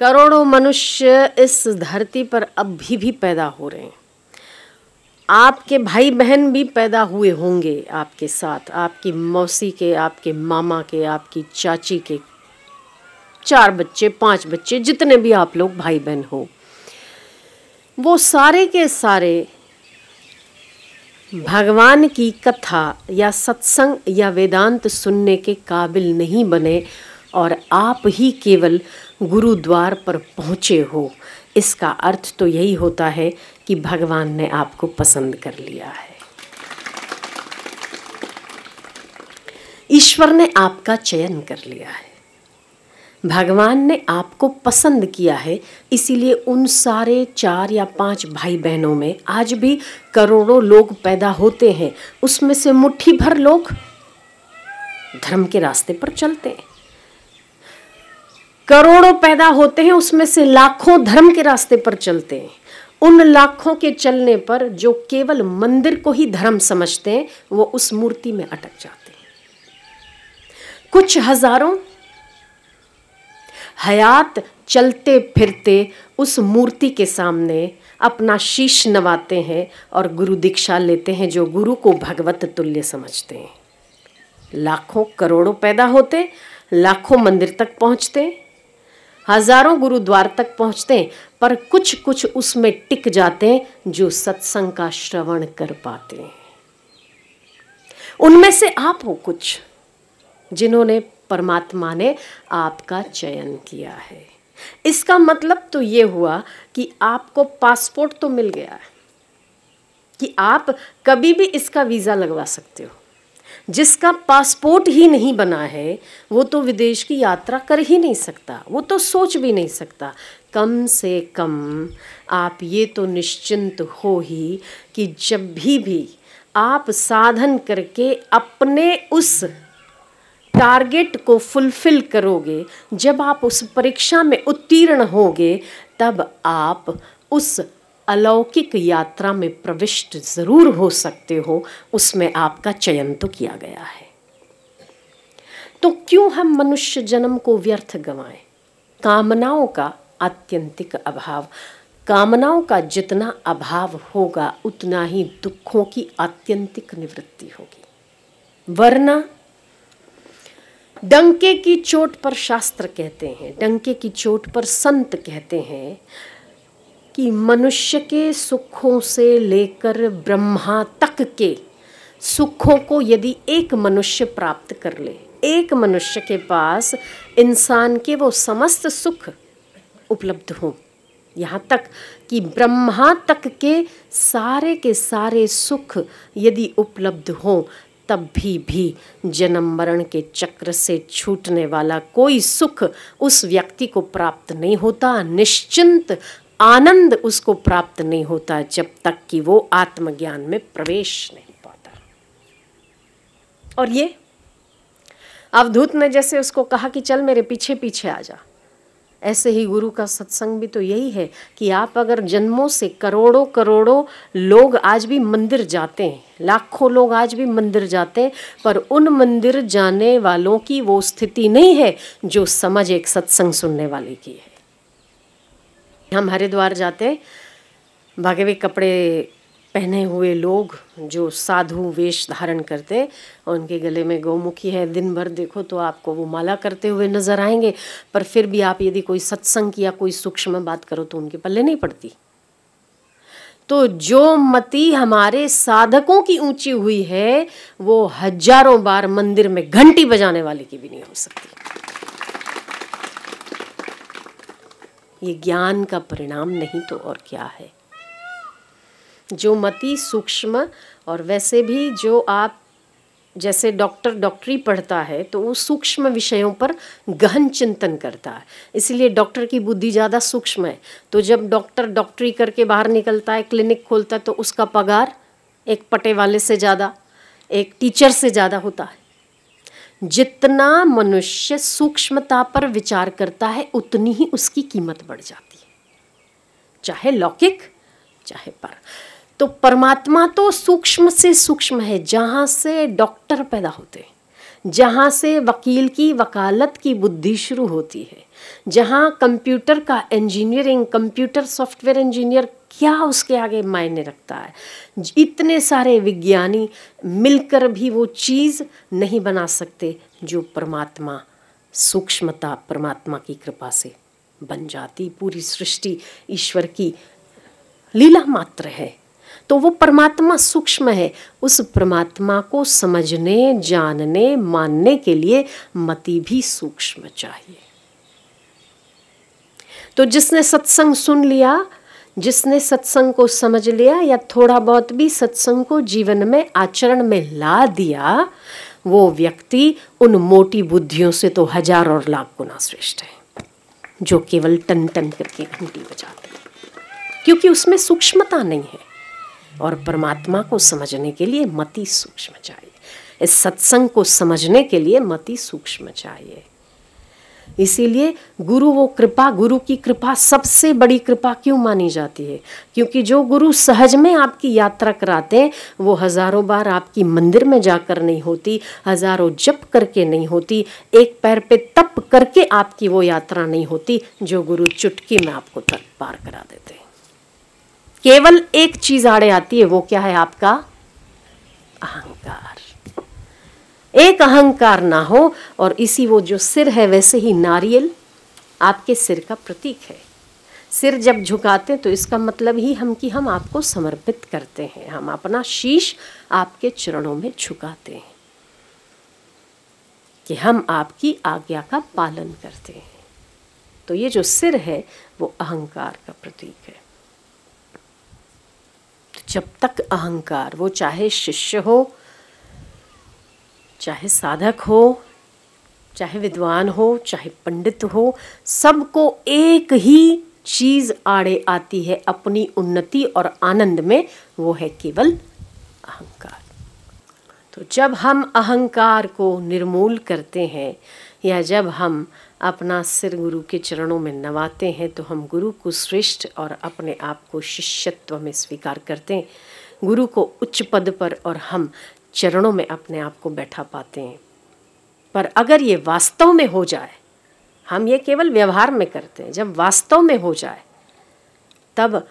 करोड़ों मनुष्य इस धरती पर अब भी भी पैदा हो रहे हैं आपके भाई बहन भी पैदा हुए होंगे आपके साथ आपकी मौसी के आपके मामा के आपकी चाची के चार बच्चे पांच बच्चे जितने भी आप लोग भाई बहन हो वो सारे के सारे भगवान की कथा या सत्संग या वेदांत सुनने के काबिल नहीं बने और आप ही केवल गुरुद्वार पर पहुँचे हो इसका अर्थ तो यही होता है कि भगवान ने आपको पसंद कर लिया है ईश्वर ने आपका चयन कर लिया है भगवान ने आपको पसंद किया है इसीलिए उन सारे चार या पांच भाई बहनों में आज भी करोड़ों लोग पैदा होते हैं उसमें से मुट्ठी भर लोग धर्म के रास्ते पर चलते हैं करोड़ों पैदा होते हैं उसमें से लाखों धर्म के रास्ते पर चलते हैं उन लाखों के चलने पर जो केवल मंदिर को ही धर्म समझते हैं वो उस मूर्ति में अटक जाते हैं कुछ हजारों हयात चलते फिरते उस मूर्ति के सामने अपना शीश नवाते हैं और गुरु दीक्षा लेते हैं जो गुरु को भगवत तुल्य समझते हैं लाखों करोड़ों पैदा होते लाखों मंदिर तक पहुंचते हजारों गुरुद्वार तक पहुंचते पर कुछ कुछ उसमें टिक जाते जो सत्संग का श्रवण कर पाते उनमें से आप हो कुछ जिन्होंने परमात्मा ने आपका चयन किया है इसका मतलब तो ये हुआ कि आपको पासपोर्ट तो मिल गया है कि आप कभी भी इसका वीज़ा लगवा सकते हो जिसका पासपोर्ट ही नहीं बना है वो तो विदेश की यात्रा कर ही नहीं सकता वो तो सोच भी नहीं सकता कम से कम आप ये तो निश्चिंत हो ही कि जब भी भी आप साधन करके अपने उस टारगेट को फुलफिल करोगे जब आप उस परीक्षा में उत्तीर्ण होगे तब आप उस अलौकिक यात्रा में प्रविष्ट ज़रूर हो सकते हो उसमें आपका चयन तो किया गया है तो क्यों हम मनुष्य जन्म को व्यर्थ गवाएं कामनाओं का आत्यंतिक अभाव कामनाओं का जितना अभाव होगा उतना ही दुखों की आत्यंतिक निवृत्ति होगी वरना डंके की चोट पर शास्त्र कहते हैं डंके की चोट पर संत कहते हैं कि मनुष्य के सुखों से लेकर ब्रह्मा तक के सुखों को यदि एक मनुष्य प्राप्त कर ले एक मनुष्य के पास इंसान के वो समस्त सुख उपलब्ध हों यहाँ तक कि ब्रह्मा तक के सारे के सारे सुख यदि उपलब्ध हों तब भी भी जन्म मरण के चक्र से छूटने वाला कोई सुख उस व्यक्ति को प्राप्त नहीं होता निश्चिंत आनंद उसको प्राप्त नहीं होता जब तक कि वो आत्मज्ञान में प्रवेश नहीं पाता और ये अवधूत ने जैसे उसको कहा कि चल मेरे पीछे पीछे आ जा ऐसे ही गुरु का सत्संग भी तो यही है कि आप अगर जन्मों से करोड़ों करोड़ों लोग आज भी मंदिर जाते हैं लाखों लोग आज भी मंदिर जाते हैं पर उन मंदिर जाने वालों की वो स्थिति नहीं है जो समझ एक सत्संग सुनने वाले की है हम हरिद्वार जाते हैं भागे हुए कपड़े पहने हुए लोग जो साधु वेश धारण करते और उनके गले में गौमुखी है दिन भर देखो तो आपको वो माला करते हुए नज़र आएंगे पर फिर भी आप यदि कोई सत्संग या कोई सूक्ष्म बात करो तो उनके पल्ले नहीं पड़ती तो जो मति हमारे साधकों की ऊंची हुई है वो हजारों बार मंदिर में घंटी बजाने वाले की भी नहीं हो सकती ये ज्ञान का परिणाम नहीं तो और क्या है जो मति सूक्ष्म और वैसे भी जो आप जैसे डॉक्टर डॉक्टरी पढ़ता है तो वो सूक्ष्म विषयों पर गहन चिंतन करता है इसलिए डॉक्टर की बुद्धि ज़्यादा सूक्ष्म है तो जब डॉक्टर डॉक्टरी करके बाहर निकलता है क्लिनिक खोलता है तो उसका पगार एक पटे वाले से ज़्यादा एक टीचर से ज़्यादा होता है जितना मनुष्य सूक्ष्मता पर विचार करता है उतनी ही उसकी कीमत बढ़ जाती है चाहे लौकिक चाहे पर तो परमात्मा तो सूक्ष्म से सूक्ष्म है जहाँ से डॉक्टर पैदा होते हैं जहाँ से वकील की वकालत की बुद्धि शुरू होती है जहाँ कंप्यूटर का इंजीनियरिंग कंप्यूटर सॉफ्टवेयर इंजीनियर क्या उसके आगे मायने रखता है इतने सारे विज्ञानी मिलकर भी वो चीज़ नहीं बना सकते जो परमात्मा सूक्ष्मता परमात्मा की कृपा से बन जाती पूरी सृष्टि ईश्वर की लीला मात्र है तो वो परमात्मा सूक्ष्म है उस परमात्मा को समझने जानने मानने के लिए मति भी सूक्ष्म चाहिए तो जिसने सत्संग सुन लिया जिसने सत्संग को समझ लिया या थोड़ा बहुत भी सत्संग को जीवन में आचरण में ला दिया वो व्यक्ति उन मोटी बुद्धियों से तो हजार और लाख गुना श्रेष्ठ है जो केवल टन टन करके घंटी बजाते हैं क्योंकि उसमें सूक्ष्मता नहीं है और परमात्मा को समझने के लिए मति सूक्ष्म चाहिए इस सत्संग को समझने के लिए मति सूक्ष्म चाहिए इसीलिए गुरु वो कृपा गुरु की कृपा सबसे बड़ी कृपा क्यों मानी जाती है क्योंकि जो गुरु सहज में आपकी यात्रा कराते हैं वो हज़ारों बार आपकी मंदिर में जाकर नहीं होती हज़ारों जप करके नहीं होती एक पैर पे तप करके आपकी वो यात्रा नहीं होती जो गुरु चुटकी में आपको पार करा देते हैं केवल एक चीज आड़े आती है वो क्या है आपका अहंकार एक अहंकार ना हो और इसी वो जो सिर है वैसे ही नारियल आपके सिर का प्रतीक है सिर जब झुकाते हैं तो इसका मतलब ही हम कि हम आपको समर्पित करते हैं हम अपना शीश आपके चरणों में झुकाते हैं कि हम आपकी आज्ञा का पालन करते हैं तो ये जो सिर है वो अहंकार का प्रतीक है जब तक अहंकार वो चाहे शिष्य हो चाहे साधक हो चाहे विद्वान हो चाहे पंडित हो सबको एक ही चीज़ आड़े आती है अपनी उन्नति और आनंद में वो है केवल अहंकार तो जब हम अहंकार को निर्मूल करते हैं या जब हम अपना सिर गुरु के चरणों में नवाते हैं तो हम गुरु को श्रेष्ठ और अपने आप को शिष्यत्व में स्वीकार करते हैं गुरु को उच्च पद पर और हम चरणों में अपने आप को बैठा पाते हैं पर अगर ये वास्तव में हो जाए हम ये केवल व्यवहार में करते हैं जब वास्तव में हो जाए तब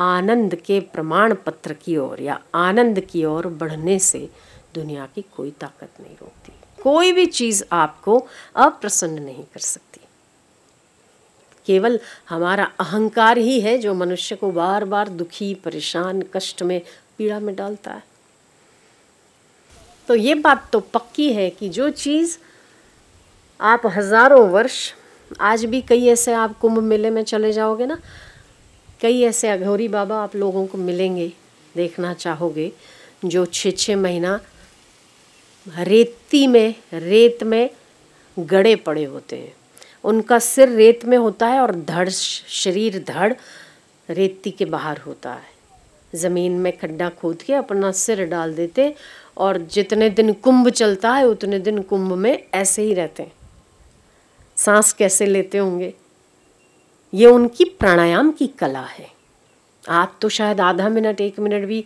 आनंद के प्रमाण पत्र की ओर या आनंद की ओर बढ़ने से दुनिया की कोई ताकत नहीं रोकती कोई भी चीज़ आपको अप्रसन्न नहीं कर सकती केवल हमारा अहंकार ही है जो मनुष्य को बार बार दुखी परेशान कष्ट में पीड़ा में डालता है तो ये बात तो पक्की है कि जो चीज़ आप हज़ारों वर्ष आज भी कई ऐसे आप कुंभ मेले में चले जाओगे ना कई ऐसे अघोरी बाबा आप लोगों को मिलेंगे देखना चाहोगे जो छः छः महीना रेती में रेत में गड़े पड़े होते हैं उनका सिर रेत में होता है और धड़ शरीर धड़ रेती के बाहर होता है ज़मीन में खड्डा खोद के अपना सिर डाल देते और जितने दिन कुंभ चलता है उतने दिन कुंभ में ऐसे ही रहते हैं सांस कैसे लेते होंगे ये उनकी प्राणायाम की कला है आप तो शायद आधा मिनट एक मिनट भी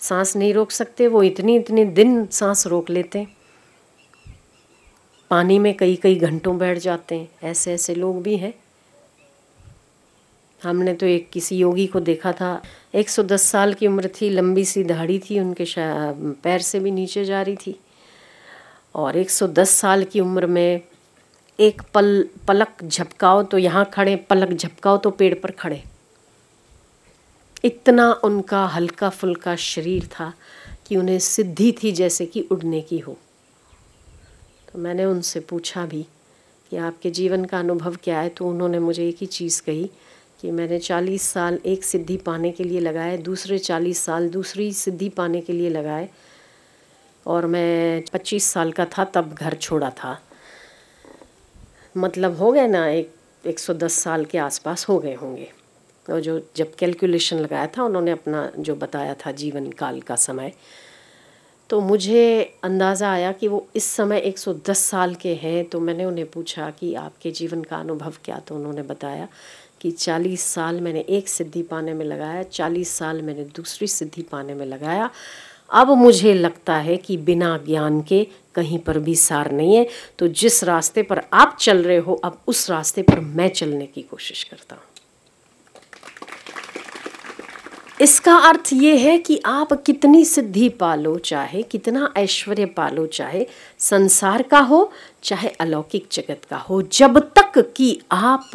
सांस नहीं रोक सकते वो इतनी इतनी दिन सांस रोक लेते पानी में कई कई घंटों बैठ जाते हैं ऐसे ऐसे लोग भी हैं हमने तो एक किसी योगी को देखा था 110 साल की उम्र थी लंबी सी दाढ़ी थी उनके पैर से भी नीचे जा रही थी और 110 साल की उम्र में एक पल पलक झपकाओ तो यहाँ खड़े पलक झपकाओ तो पेड़ पर खड़े इतना उनका हल्का फुल्का शरीर था कि उन्हें सिद्धि थी जैसे कि उड़ने की हो तो मैंने उनसे पूछा भी कि आपके जीवन का अनुभव क्या है तो उन्होंने मुझे एक ही चीज़ कही कि मैंने चालीस साल एक सिद्धि पाने के लिए लगाए दूसरे चालीस साल दूसरी सिद्धि पाने के लिए लगाए और मैं पच्चीस साल का था तब घर छोड़ा था मतलब हो गए ना एक सौ दस साल के आसपास हो गए होंगे और जो जब कैलकुलेशन लगाया था उन्होंने अपना जो बताया था जीवन काल का समय तो मुझे अंदाज़ा आया कि वो इस समय 110 साल के हैं तो मैंने उन्हें पूछा कि आपके जीवन का अनुभव क्या तो उन्होंने बताया कि 40 साल मैंने एक सिद्धि पाने में लगाया 40 साल मैंने दूसरी सिद्धि पाने में लगाया अब मुझे लगता है कि बिना ज्ञान के कहीं पर भी सार नहीं है तो जिस रास्ते पर आप चल रहे हो अब उस रास्ते पर मैं चलने की कोशिश करता हूँ इसका अर्थ ये है कि आप कितनी सिद्धि पालो चाहे कितना ऐश्वर्य पालो चाहे संसार का हो चाहे अलौकिक जगत का हो जब तक कि आप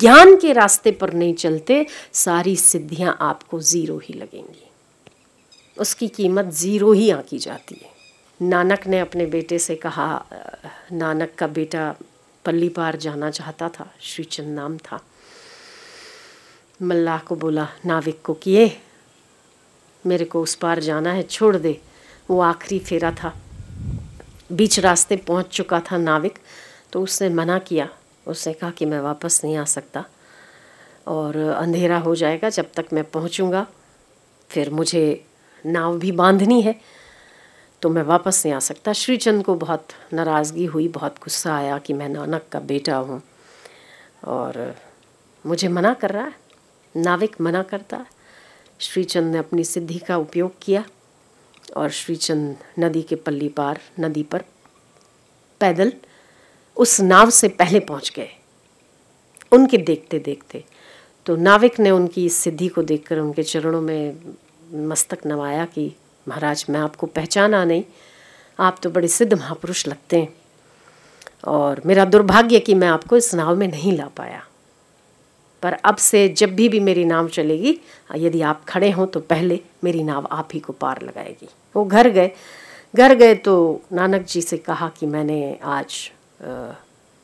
ज्ञान के रास्ते पर नहीं चलते सारी सिद्धियां आपको ज़ीरो ही लगेंगी उसकी कीमत ज़ीरो ही आंकी जाती है नानक ने अपने बेटे से कहा नानक का बेटा पल्ली पार जाना चाहता था श्रीचंद नाम था मल्लाह को बोला नाविक को किए मेरे को उस पार जाना है छोड़ दे वो आखिरी फेरा था बीच रास्ते पहुंच चुका था नाविक तो उसने मना किया उसने कहा कि मैं वापस नहीं आ सकता और अंधेरा हो जाएगा जब तक मैं पहुंचूंगा फिर मुझे नाव भी बांधनी है तो मैं वापस नहीं आ सकता श्रीचंद को बहुत नाराज़गी हुई बहुत गुस्सा आया कि मैं नानक का बेटा हूँ और मुझे मना कर रहा है नाविक मना करता श्रीचंद ने अपनी सिद्धि का उपयोग किया और श्रीचंद नदी के पल्ली पार नदी पर पैदल उस नाव से पहले पहुंच गए उनके देखते देखते तो नाविक ने उनकी इस सिद्धि को देखकर उनके चरणों में मस्तक नवाया कि महाराज मैं आपको पहचाना नहीं आप तो बड़े सिद्ध महापुरुष लगते हैं और मेरा दुर्भाग्य कि मैं आपको इस नाव में नहीं ला पाया पर अब से जब भी भी मेरी नाव चलेगी यदि आप खड़े हों तो पहले मेरी नाव आप ही को पार लगाएगी वो घर गए घर गए तो नानक जी से कहा कि मैंने आज आ,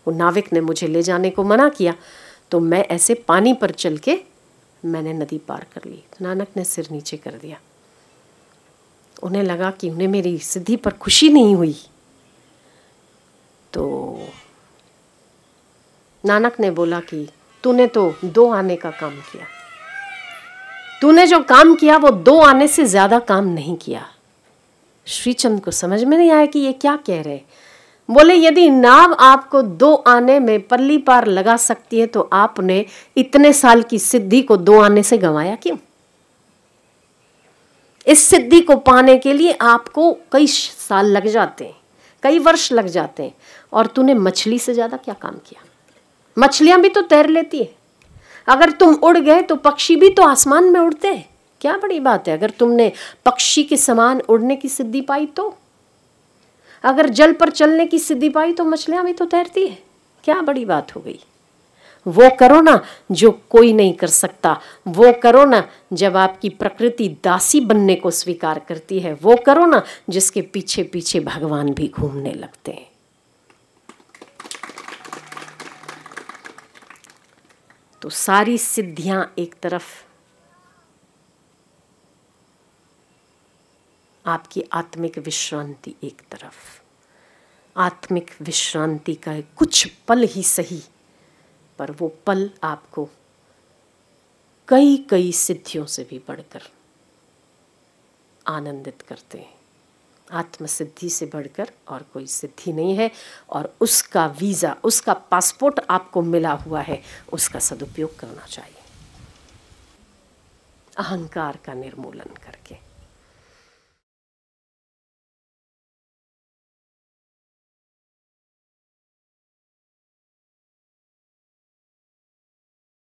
वो नाविक ने मुझे ले जाने को मना किया तो मैं ऐसे पानी पर चल के मैंने नदी पार कर ली तो नानक ने सिर नीचे कर दिया उन्हें लगा कि उन्हें मेरी सिद्धि पर खुशी नहीं हुई तो नानक ने बोला कि तूने तो दो आने का काम किया तूने जो काम किया वो दो आने से ज़्यादा काम नहीं किया श्रीचंद को समझ में नहीं आया कि ये क्या कह रहे बोले यदि नाव आपको दो आने में पल्ली पार लगा सकती है तो आपने इतने साल की सिद्धि को दो आने से गंवाया क्यों इस सिद्धि को पाने के लिए आपको कई साल लग जाते हैं कई वर्ष लग जाते हैं और तूने मछली से ज़्यादा क्या काम किया मछलियां भी तो तैर लेती है अगर तुम उड़ गए तो पक्षी भी तो आसमान में उड़ते हैं क्या बड़ी बात है अगर तुमने पक्षी के समान उड़ने की सिद्धि पाई तो अगर जल पर चलने की सिद्धि पाई तो मछलियां भी तो तैरती है क्या बड़ी बात हो गई वो करो ना जो कोई नहीं कर सकता वो करो ना जब आपकी प्रकृति दासी बनने को स्वीकार करती है वो करो ना जिसके पीछे पीछे भगवान भी घूमने लगते हैं तो सारी सिद्धियां एक तरफ आपकी आत्मिक विश्रांति एक तरफ आत्मिक विश्रांति का कुछ पल ही सही पर वो पल आपको कई कई सिद्धियों से भी बढ़कर आनंदित करते हैं आत्मसिद्धि से बढ़कर और कोई सिद्धि नहीं है और उसका वीज़ा उसका पासपोर्ट आपको मिला हुआ है उसका सदुपयोग करना चाहिए अहंकार का निर्मूलन करके